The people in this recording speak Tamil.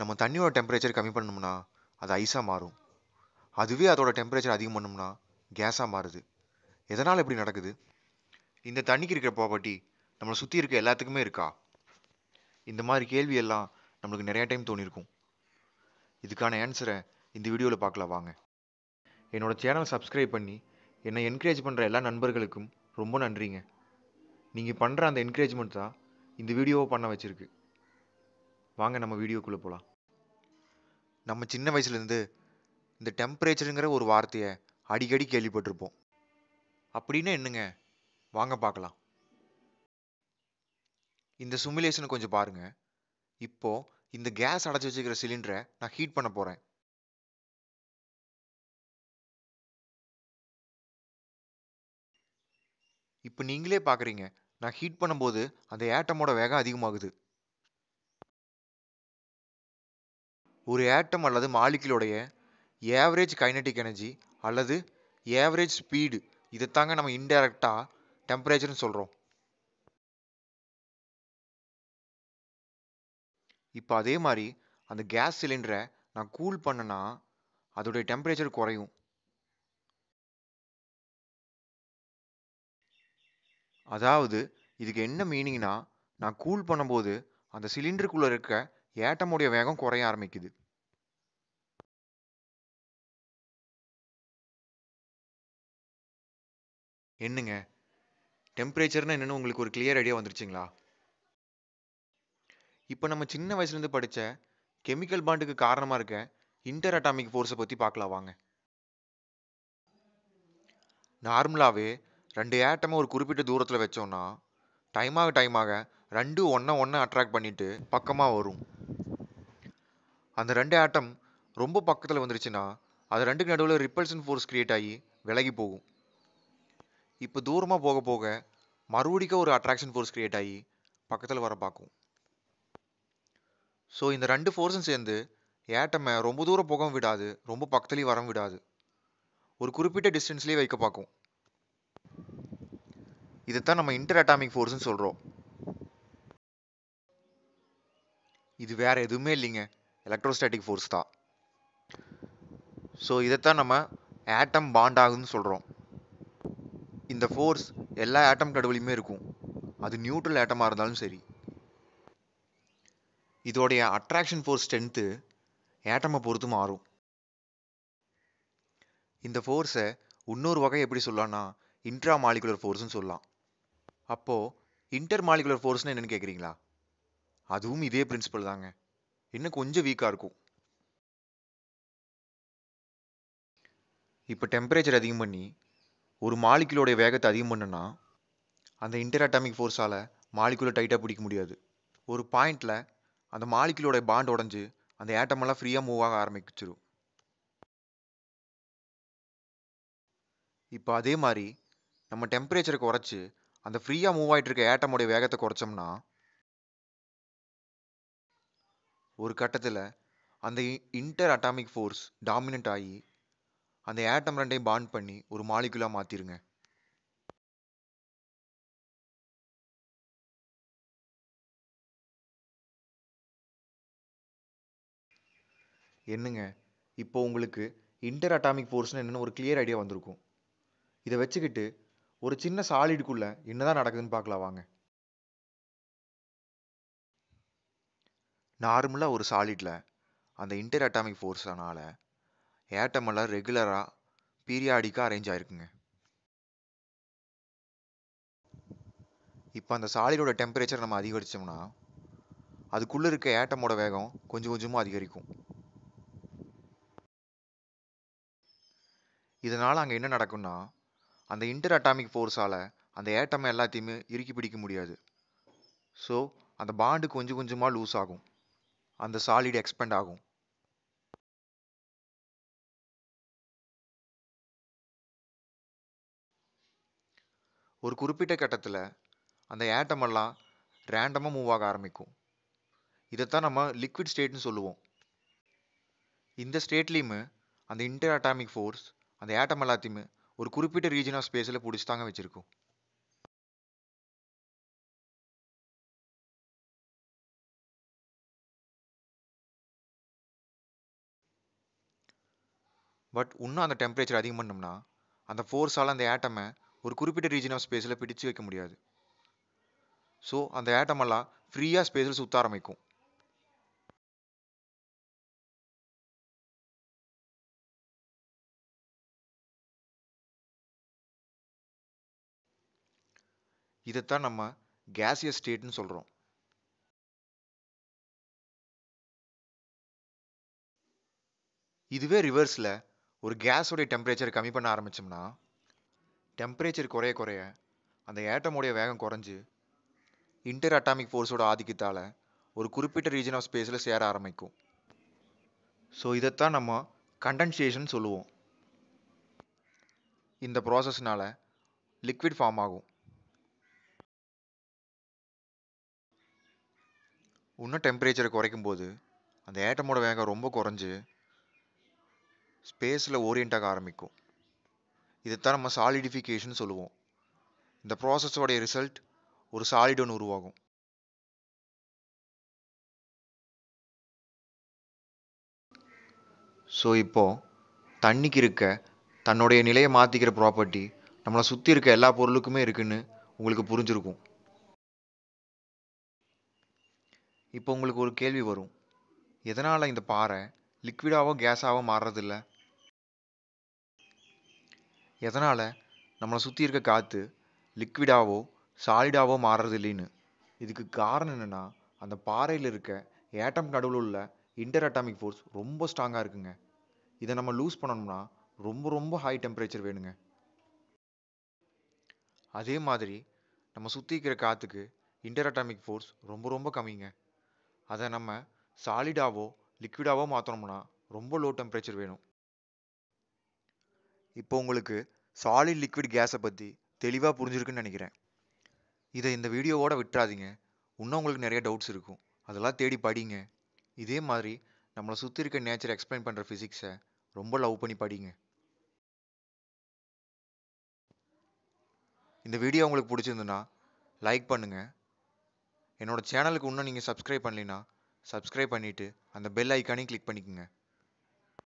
நம்ம தண்ணியோட டெம்பரேச்சர் கம்மி பண்ணோம்னா அது ஐஸாக மாறும் அதுவே அதோட டெம்பரேச்சர் அதிகம் பண்ணோம்னா கேஸாக மாறுது எதனால் இப்படி நடக்குது இந்த தண்ணிக்கு இருக்கிற ப்ராப்பர்ட்டி நம்மளை சுற்றி இருக்க எல்லாத்துக்குமே இருக்கா இந்த மாதிரி கேள்வியெல்லாம் நம்மளுக்கு நிறையா டைம் தோணியிருக்கும் இதுக்கான ஆன்சரை இந்த வீடியோவில் பார்க்கலாம் வாங்க என்னோடய சேனலை சப்ஸ்கிரைப் பண்ணி என்னை என்கரேஜ் பண்ணுற எல்லா நண்பர்களுக்கும் ரொம்ப நன்றிங்க நீங்கள் பண்ணுற அந்த என்கரேஜ்மெண்ட் தான் இந்த வீடியோவை பண்ண வச்சுருக்கு வாங்க நம்ம வீடியோக்குள்ளே போகலாம் நம்ம சின்ன வயசுலேருந்து இந்த டெம்பரேச்சருங்கிற ஒரு வார்த்தையை அடிக்கடி கேள்விப்பட்டிருப்போம் அப்படின்னா என்னங்க வாங்க பார்க்கலாம் இந்த சுமிலேஷனை கொஞ்சம் பாருங்கள் இப்போது இந்த கேஸ் அடைச்சி வச்சுக்கிற சிலிண்டரை நான் ஹீட் பண்ண போகிறேன் இப்போ நீங்களே பார்க்குறீங்க நான் ஹீட் பண்ணும்போது அந்த ஏட்டமோட வேகம் அதிகமாகுது ஒரு ஆட்டம் அல்லது மாலிக்யூலுடைய ஏவரேஜ் கைனடிக் எனர்ஜி அல்லது ஏவரேஜ் ஸ்பீடு இதைத்தாங்க நம்ம இன்டைரக்டாக டெம்பரேச்சர்னு சொல்கிறோம் இப்போ அதே மாதிரி அந்த கேஸ் சிலிண்டரை நான் கூல் பண்ணனா அதோடைய டெம்பரேச்சர் குறையும் அதாவது இதுக்கு என்ன மீனிங்னா நான் கூல் பண்ணும்போது அந்த சிலிண்டருக்குள்ளே இருக்க ஏட்டமுடைய வேகம் குறைய ஆரம்பிக்குது என்னங்க டெம்பரேச்சர்னா என்னென்னு உங்களுக்கு ஒரு கிளியர் ஐடியா வந்துருச்சுங்களா இப்போ நம்ம சின்ன வயசுலேருந்து படித்த கெமிக்கல் பாண்டுக்கு காரணமாக இருக்க இன்டர் அட்டாமிக் ஃபோர்ஸை பற்றி பார்க்கலாம் வாங்க நார்மலாகவே ரெண்டு ஏட்டமும் ஒரு குறிப்பிட்ட தூரத்தில் வச்சோம்னா டைமாக டைமாக ரெண்டும் ஒன்றை ஒன்று அட்ராக்ட் பண்ணிவிட்டு பக்கமாக வரும் அந்த ரெண்டு ஆட்டம் ரொம்ப பக்கத்தில் வந்துருச்சுன்னா அது ரெண்டுக்கு நடுவில் ரிப்பல்ஷன் ஃபோர்ஸ் க்ரியேட் ஆகி விலகி போகும் இப்போ தூரமாக போக போக மறுபடிக்க ஒரு அட்ராக்ஷன் ஃபோர்ஸ் க்ரியேட் ஆகி பக்கத்தில் வர பார்க்கும் ஸோ இந்த ரெண்டு ஃபோர்ஸும் சேர்ந்து ஏட்டமை ரொம்ப தூரம் போகவும் விடாது ரொம்ப பக்கத்துலேயும் வரவும் விடாது ஒரு குறிப்பிட்ட டிஸ்டன்ஸ்லேயே வைக்க பார்க்கும் இதைத்தான் நம்ம இன்டர் அட்டாமிக் ஃபோர்ஸ்னு சொல்கிறோம் இது வேறு எதுவுமே இல்லைங்க எலக்ட்ரோஸ்டாட்டிக் ஃபோர்ஸ் தான் ஸோ இதைத்தான் நம்ம ஆட்டம் பாண்ட் ஆகுதுன்னு சொல்கிறோம் இந்த ஃபோர்ஸ் எல்லா ஆட்டம் நடுவுலையுமே இருக்கும் அது நியூட்ரல் ஆட்டமாக இருந்தாலும் சரி இதோடைய அட்ராக்ஷன் ஃபோர்ஸ் ஸ்ட்ரென்த்து ஏட்டமை பொறுத்து மாறும் இந்த ஃபோர்ஸை இன்னொரு வகை எப்படி சொல்லலாம்னா இன்ட்ரா மாலிகுலர் ஃபோர்ஸ்ன்னு சொல்லலாம் அப்போது இன்டர் மாலிகுலர் ஃபோர்ஸ்னு என்னென்னு கேட்குறீங்களா அதுவும் இதே பிரின்சிபல் தாங்க இன்னும் கொஞ்சம் வீக்காக இருக்கும் இப்போ டெம்பரேச்சர் அதிகம் பண்ணி ஒரு மாலிக்குலோடைய வேகத்தை அதிகம் பண்ணுன்னா அந்த இன்டர் அட்டாமிக் ஃபோர்ஸால் மாலிக்குலை டைட்டாக பிடிக்க முடியாது ஒரு பாயிண்டில் அந்த மாலிக்குலோடைய பாண்ட் உடஞ்சி அந்த ஏட்டமெல்லாம் ஃப்ரீயாக மூவ் ஆக ஆரம்பிச்சிடும் இப்போ அதே மாதிரி நம்ம டெம்பரேச்சரை குறைச்சி அந்த ஃப்ரீயாக மூவ் ஆகிட்டு இருக்க ஏட்டமோடைய வேகத்தை குறைச்சோம்னா ஒரு கட்டத்தில் அந்த இன்டர் அட்டாமிக் ஃபோர்ஸ் டாமினண்ட் ஆகி அந்த ஏட்டம் ரெண்டையும் பாண்ட் பண்ணி ஒரு மாலிகுலாக மாற்றிருங்க என்னங்க இப்போ உங்களுக்கு இன்டர் அட்டாமிக் ஃபோர்ஸ்னு என்னென்னு ஒரு கிளியர் ஐடியா வந்திருக்கும் இதை வச்சுக்கிட்டு ஒரு சின்ன சாலிடுக்குள்ளே என்ன தான் நடக்குதுன்னு பார்க்கலாம் வாங்க நார்மலாக ஒரு சாலிடில் அந்த இன்டர் அட்டாமிக் ஃபோர்ஸனால் ஏட்டமெல்லாம் ரெகுலராக பீரியாடிக்காக அரேஞ்ச் ஆயிருக்குங்க இப்போ அந்த சாலிடோட டெம்பரேச்சர் நம்ம அதிகரித்தோம்னா அதுக்குள்ளே இருக்க ஏட்டமோட வேகம் கொஞ்சம் கொஞ்சமாக அதிகரிக்கும் இதனால் அங்கே என்ன நடக்கும்னா அந்த இன்டர் அட்டாமிக் ஃபோர்ஸால் அந்த ஏட்டம் எல்லாத்தையுமே இறுக்கி பிடிக்க முடியாது ஸோ அந்த பாண்டு கொஞ்சம் கொஞ்சமாக லூஸ் ஆகும் அந்த சாலிட் எக்ஸ்பெண்ட் ஆகும் ஒரு குறிப்பிட்ட கட்டத்தில் அந்த ஏட்டமெல்லாம் ரேண்டமாக மூவ் ஆக ஆரம்பிக்கும் இதைத்தான் நம்ம லிக்விட் ஸ்டேட்னு சொல்லுவோம் இந்த ஸ்டேட்லேயுமே அந்த இன்டர் அட்டாமிக் ஃபோர்ஸ் அந்த ஏட்டம் எல்லாத்தையுமே ஒரு குறிப்பிட்ட ரீஜன் ஆஃப் ஸ்பேஸில் பிடிச்சி தாங்க வச்சுருக்கோம் பட் இன்னும் அந்த டெம்பரேச்சர் அதிகம் பண்ணோம்னா அந்த ஃபோர்ஸால் அந்த ஆட்டமை ஒரு குறிப்பிட்ட ரீஜன் ஆஃப் ஸ்பேஸில் பிடிச்சு வைக்க முடியாது ஸோ அந்த ஆட்டமெல்லாம் ஃப்ரீயாக ஸ்பேஸில் சுற்ற ஆரம்பிக்கும் இதைத்தான் நம்ம கேசியஸ் ஸ்டேட்னு சொல்கிறோம் இதுவே ரிவர்ஸில் ஒரு கேஸோடைய டெம்பரேச்சர் கம்மி பண்ண ஆரம்பித்தோம்னா டெம்பரேச்சர் குறைய குறைய அந்த ஏட்டமுடைய வேகம் குறைஞ்சி இன்டர் அட்டாமிக் ஃபோர்ஸோட ஆதிக்கத்தால் ஒரு குறிப்பிட்ட ரீஜன் ஆஃப் ஸ்பேஸில் சேர ஆரம்பிக்கும் ஸோ இதைத்தான் நம்ம கண்டன்சேஷன் சொல்லுவோம் இந்த ப்ராசஸ்னால் லிக்விட் ஃபார்ம் ஆகும் இன்னும் டெம்பரேச்சரை குறைக்கும் போது அந்த ஏட்டமோட வேகம் ரொம்ப குறைஞ்சி ஸ்பேஸில் ஓரியண்ட் ஆக ஆரம்பிக்கும் இதைத்தான் நம்ம சாலிடிஃபிகேஷன் சொல்லுவோம் இந்த ப்ராசஸோடைய ரிசல்ட் ஒரு சாலிட் ஒன்று உருவாகும் ஸோ இப்போது தண்ணிக்கு இருக்க தன்னுடைய நிலையை மாற்றிக்கிற ப்ராப்பர்ட்டி நம்மளை சுற்றி இருக்க எல்லா பொருளுக்குமே இருக்குன்னு உங்களுக்கு புரிஞ்சிருக்கும் இப்போ உங்களுக்கு ஒரு கேள்வி வரும் எதனால் இந்த பாறை லிக்விடாவோ கேஸாகவோ மாறுறதில்லை எதனால் நம்மளை சுற்றி இருக்க காற்று லிக்விடாவோ சாலிடாவோ மாறுறது இல்லைன்னு இதுக்கு காரணம் என்னென்னா அந்த பாறையில் இருக்க ஏட்டம் நடுவில் உள்ள இன்டர் அட்டாமிக் ஃபோர்ஸ் ரொம்ப ஸ்ட்ராங்காக இருக்குங்க இதை நம்ம லூஸ் பண்ணணும்னா ரொம்ப ரொம்ப ஹை டெம்பரேச்சர் வேணுங்க அதே மாதிரி நம்ம சுற்றி இருக்கிற காற்றுக்கு இன்டர் அட்டாமிக் ஃபோர்ஸ் ரொம்ப ரொம்ப கம்மிங்க அதை நம்ம சாலிடாவோ லிக்விடாவோ மாற்றணும்னா ரொம்ப லோ டெம்பரேச்சர் வேணும் இப்போ உங்களுக்கு சாலிட் லிக்விட் கேஸை பற்றி தெளிவாக புரிஞ்சிருக்குன்னு நினைக்கிறேன் இதை இந்த வீடியோவோட விட்டுறாதீங்க இன்னும் உங்களுக்கு நிறைய டவுட்ஸ் இருக்கும் அதெல்லாம் தேடி படிங்க இதே மாதிரி நம்மளை சுற்றி இருக்க நேச்சர் எக்ஸ்பிளைன் பண்ணுற ஃபிசிக்ஸை ரொம்ப லவ் பண்ணி படிங்க இந்த வீடியோ உங்களுக்கு பிடிச்சிருந்துன்னா லைக் பண்ணுங்கள் என்னோடய சேனலுக்கு இன்னும் நீங்கள் சப்ஸ்கிரைப் பண்ணலைன்னா சப்ஸ்கிரைப் பண்ணிவிட்டு அந்த பெல் ஐக்கானையும் கிளிக் பண்ணிக்கோங்க